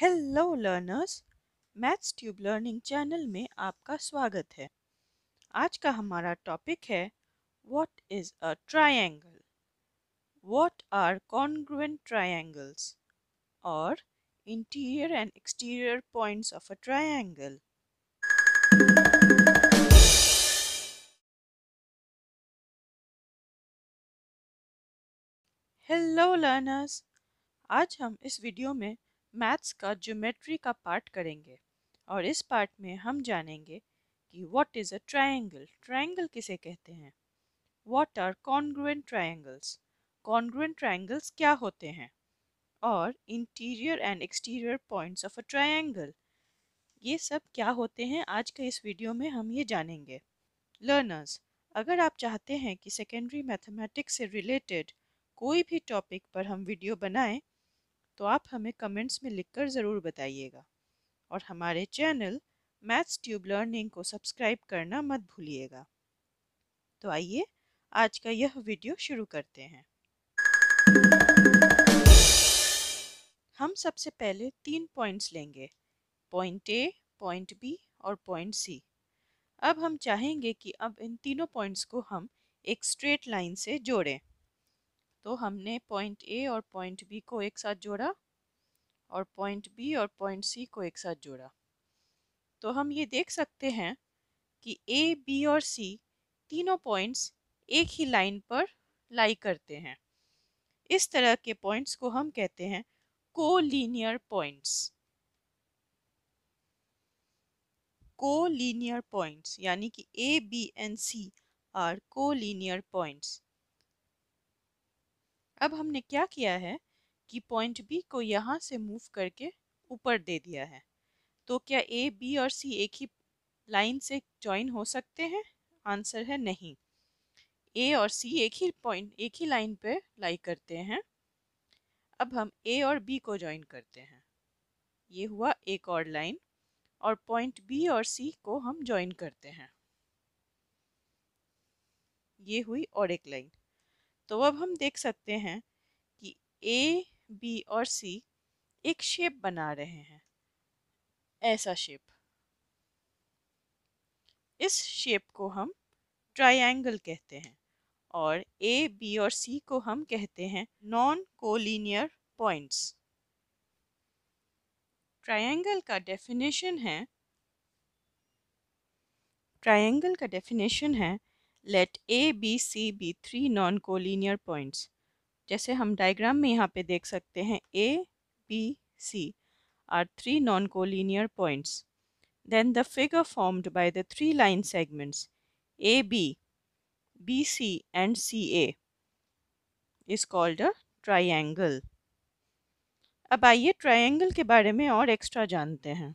Hello learners Maths Tube Learning channel में आपका स्वागत है आज का हमारा टॉपिक है what is a triangle what are congruent triangles और interior and exterior points of a triangle hello learners आज हम इस वीडियो में मैथ्स का ज्योमेट्री का पार्ट करेंगे और इस पार्ट में हम जानेंगे कि what is a triangle triangle किसे कहते हैं what are congruent triangles congruent triangles क्या होते हैं और interior and exterior points of a triangle ये सब क्या होते हैं आज के इस वीडियो में हम ये जानेंगे लर्नर्स अगर आप चाहते हैं कि सेकेंडरी मैथमेटिक्स से रिलेटेड कोई भी टॉपिक पर हम वीडियो बनाएं तो आप हमें कमेंट्स में लिखकर ज़रूर बताइएगा और हमारे चैनल मैथ्स ट्यूब लर्निंग को सब्सक्राइब करना मत भूलिएगा तो आइए आज का यह वीडियो शुरू करते हैं हम सबसे पहले तीन पॉइंट्स लेंगे पॉइंट ए पॉइंट बी और पॉइंट सी अब हम चाहेंगे कि अब इन तीनों पॉइंट्स को हम एक स्ट्रेट लाइन से जोड़ें तो हमने पॉइंट ए और पॉइंट बी को एक साथ जोड़ा और पॉइंट बी और पॉइंट सी को एक साथ जोड़ा तो हम ये देख सकते हैं कि ए बी और सी तीनों पॉइंट्स एक ही लाइन पर लाई करते हैं इस तरह के पॉइंट्स को हम कहते हैं कोलिनियर पॉइंट्स कोलिनियर पॉइंट्स यानी कि A B and C are collinear points अब हमने क्या किया है कि पॉइंट बी को यहाँ से मूव करके ऊपर दे दिया है तो क्या ए बी और सी एक ही लाइन से जॉइन हो सकते हैं आंसर है नहीं ए और सी एक ही पॉइंट एक ही लाइन पे लाई करते हैं अब हम ए और बी को जॉइन करते हैं ये हुआ एक और लाइन और पॉइंट बी और सी को हम जॉइन करते हैं ये हुई और एक लाइन तो अब हम देख सकते हैं कि ए बी और सी एक शेप बना रहे हैं ऐसा शेप इस शेप को हम ट्रायंगल कहते हैं और ए बी और सी को हम कहते हैं नॉन कोलिनियर पॉइंट्स ट्रायंगल का डेफिनेशन है ट्रायंगल का डेफिनेशन है let A B C be three non collinear points जैसे हम डायग्राम में यहाँ पे देख सकते हैं A B C are three non collinear points then formed by the three line segments A B B C and C A is called a triangle अब आइए ट्रायंगल के बारे में और एक्स्ट्रा जानते हैं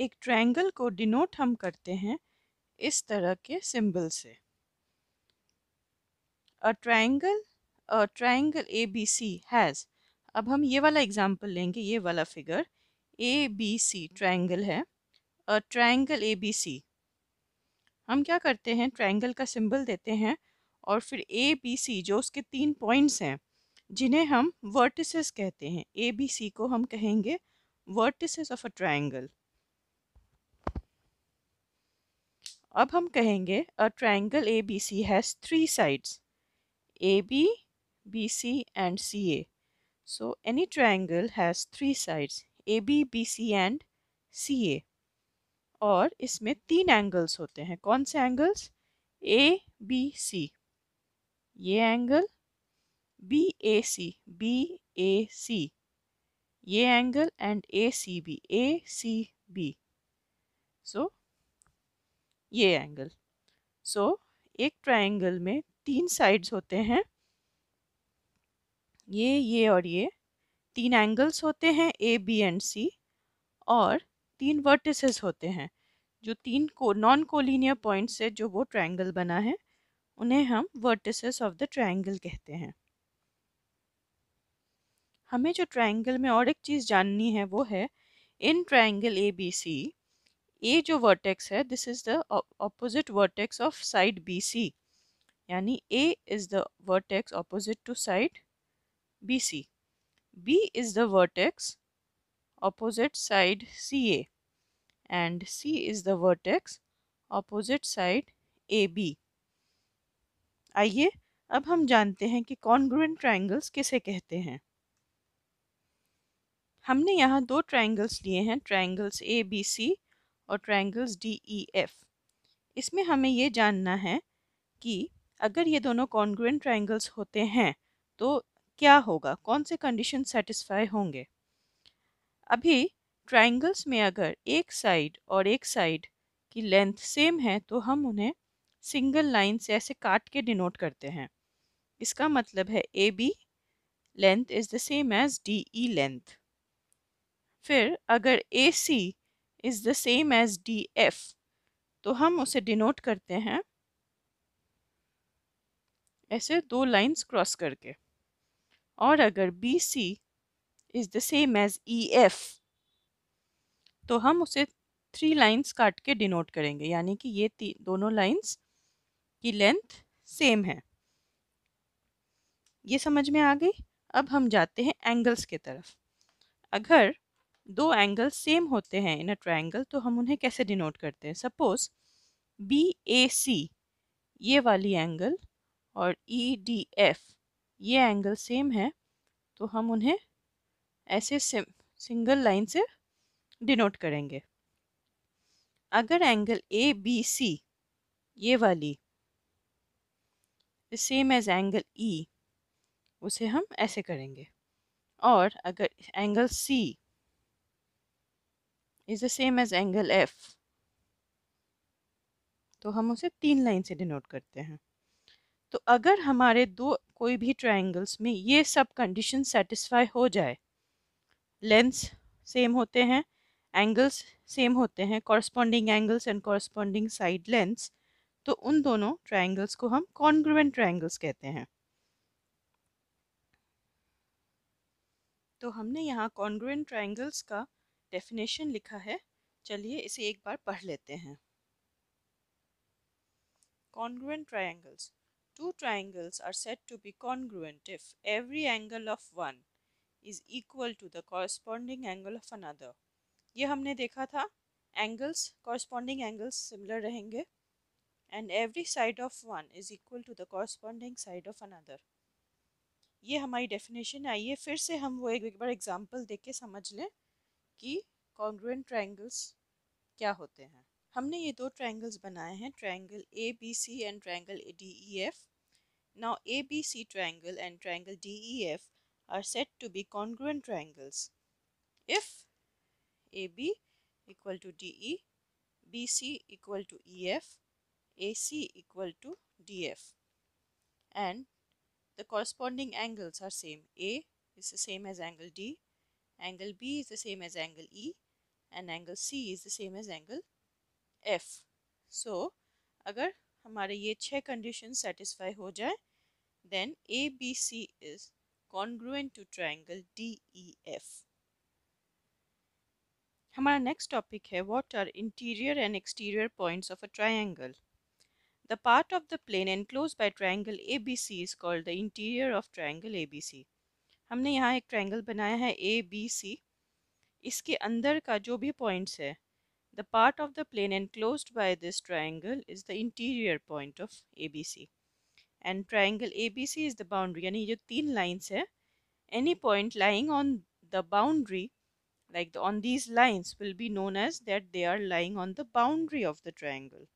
एक ट्रायंगल को डिनोट हम करते हैं इस तरह के सिंबल से a triangle a triangle A B C has अब हम ये वाला एग्जाम्पल लेंगे ये वाला figure A B C triangle है अ ट्राइंगल ए बी सी हम क्या करते हैं ट्राइंगल का सिंबल देते हैं और फिर ए बी सी जो उसके तीन पॉइंट्स हैं जिन्हें हम वर्टिसेस कहते हैं ए बी सी को हम कहेंगे वर्टिसेस ऑफ अ ट्राइंगल अब हम कहेंगे a triangle A B C has three sides A B B C and C A so any triangle has three sides A B B C and C A और इसमें तीन angles होते हैं कौन से एंगल्स ए बी सी ये angle B A C B A C ये angle and A C B A C B so ये एंगल सो so, एक ट्रायंगल में तीन साइड्स होते हैं ये ये और ये तीन एंगल्स होते हैं ए बी एंड सी और तीन वर्टिसेस होते हैं जो तीन को नॉन कोलिनियर पॉइंट्स से जो वो ट्रायंगल बना है उन्हें हम वर्टिसेस ऑफ द ट्रायंगल कहते हैं हमें जो ट्रायंगल में और एक चीज़ जाननी है वो है इन ट्रायंगल ए बी सी ए जो वर्टेक्स है this is the opposite vertex of side B C यानी A is the vertex opposite to side B C B is the vertex opposite side and C is the vertex opposite side A B आइए अब हम जानते हैं कि congruent triangles किसे कहते हैं हमने यहाँ दो ट्राइंगल्स लिए हैं ट्राइंगल्स ए बी सी और ट्रायंगल्स डी ई एफ इसमें हमें ये जानना है कि अगर ये दोनों कॉन्ग्रेंट ट्रायंगल्स होते हैं तो क्या होगा कौन से कंडीशन सेटिस्फाई होंगे अभी ट्रायंगल्स में अगर एक साइड और एक साइड की लेंथ सेम है तो हम उन्हें सिंगल लाइन से ऐसे काट के डिनोट करते हैं इसका मतलब है A B length is the same as D E length फिर अगर A C is the same as D F तो हम उसे डिनोट करते हैं ऐसे दो लाइंस क्रॉस करके और अगर B C is the same as E F तो हम उसे थ्री लाइंस काट के डिनोट करेंगे यानी कि ये दोनों लाइंस की लेंथ सेम है ये समझ में आ गई अब हम जाते हैं एंगल्स के तरफ अगर दो एंगल सेम होते हैं इन अ ट्राइंगल तो हम उन्हें कैसे डिनोट करते हैं सपोज बी ए सी ये वाली एंगल और ई डी एफ ये एंगल सेम है तो हम उन्हें ऐसे सिंगल लाइन से डिनोट करेंगे अगर एंगल ए बी सी ये वाली same as angle E e, उसे हम ऐसे करेंगे और अगर angle C is the same as angle F तो हम उसे तीन लाइन से डिनोट करते हैं तो अगर हमारे दो कोई भी ट्राइंगल्स में ये सब कंडीशन सेटिस्फाई हो जाए लेंस सेम होते हैं एंगल्स सेम होते हैं corresponding angles and corresponding side lengths तो उन दोनों ट्राइंगल्स को हम कॉन्ग्रुवेंट ट्राइंगल्स कहते हैं तो हमने यहाँ कॉन्ग्रुवेंट ट्राइंगल्स का डेफिनेशन लिखा है चलिए इसे एक बार पढ़ लेते हैं congruent triangles two triangles are said to be congruent if every angle of one is equal to the corresponding angle of another ये हमने देखा था एंगल्स कॉरस्पॉन्डिंग एंगल्स सिमिलर रहेंगे and every side of one is equal to the corresponding side of another ये हमारी definition आई है फिर से हम वो एक बार एग्जाम्पल देख के समझ लें कि कॉन्ग्रुएंट ट्रायंगल्स क्या होते हैं हमने ये दो ट्रायंगल्स बनाए हैं triangle A B C and triangle D E F now A B C triangle and triangle D E F are said to be congruent triangles if AB equal to DE, BC equal to EF, AC equal to DF and the corresponding angles are same. A is the same as angle D, angle B is the same as angle E and angle C is the same as angle F. So, agar hamare ye conditions satisfy ho jaye, then ABC is congruent to triangle DEF. Hamara next topic hai, what are interior and exterior points of a triangle? The part of the plane enclosed by triangle ABC is called the interior of triangle ABC. हमने यहाँ एक triangle बनाया है A B सी इसके अंदर का जो भी पॉइंट्स है the part of the plane enclosed by this triangle is the interior point of A B C and triangle A B C is the boundary यानी जो तीन लाइन्स है any point lying on the boundary like on these lines will be known as that they are lying on the boundary of the triangle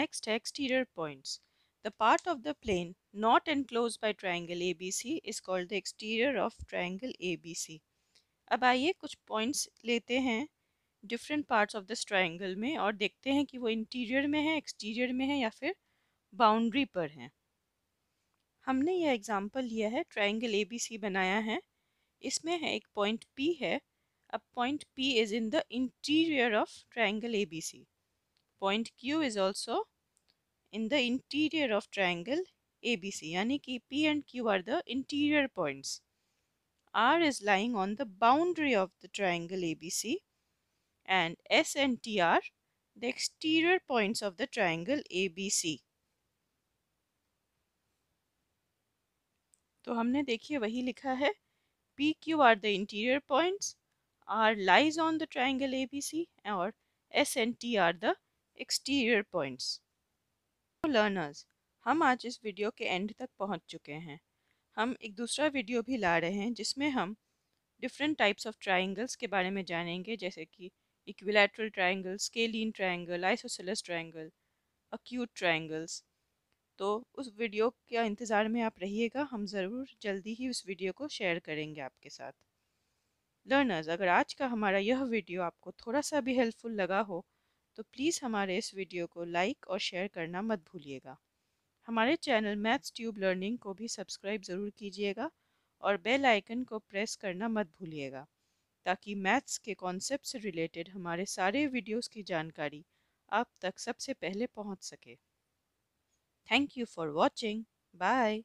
next है exterior points The part of the plane not enclosed by triangle ABC is called the exterior of triangle ABC. अब आइए कुछ points लेते हैं different parts of this triangle में और देखते हैं कि वो इंटीरियर में है एक्सटीरियर में है या फिर बाउंड्री पर हैं हमने यह एग्ज़ाम्पल लिया है ट्राइंगल ए बी सी बनाया है इसमें है एक पॉइंट पी है अब point P is in the interior of triangle A B C point Q is also in the interior of triangle ABC यानी P and Q are the interior points. R is lying on the boundary of the triangle ABC and S and T are the exterior points of the triangle ABC. तो हमने देखिए वही लिखा है P Q R the interior points are lies on the triangle A B C और S and T are the learners हम आज इस वीडियो के एंड तक पहुंच चुके हैं हम एक दूसरा वीडियो भी ला रहे हैं जिसमें हम डिफरेंट टाइप्स ऑफ ट्राइंगल्स के बारे में जानेंगे जैसे कि equilateral triangle scalene triangle isosceles triangle acute triangles तो उस वीडियो के इंतज़ार में आप रहिएगा हम ज़रूर जल्दी ही उस वीडियो को शेयर करेंगे आपके साथ लर्नर्स अगर आज का हमारा यह वीडियो आपको थोड़ा सा भी हेल्पफुल लगा हो तो प्लीज़ हमारे इस वीडियो को लाइक और शेयर करना मत भूलिएगा हमारे चैनल मैथ्स ट्यूब लर्निंग को भी सब्सक्राइब ज़रूर कीजिएगा और बेल आइकन को प्रेस करना मत भूलिएगा ताकि मैथ्स के कॉन्सेप्ट से रिलेटेड हमारे सारे वीडियोस की जानकारी आप तक सबसे पहले पहुंच सके thank you for watching bye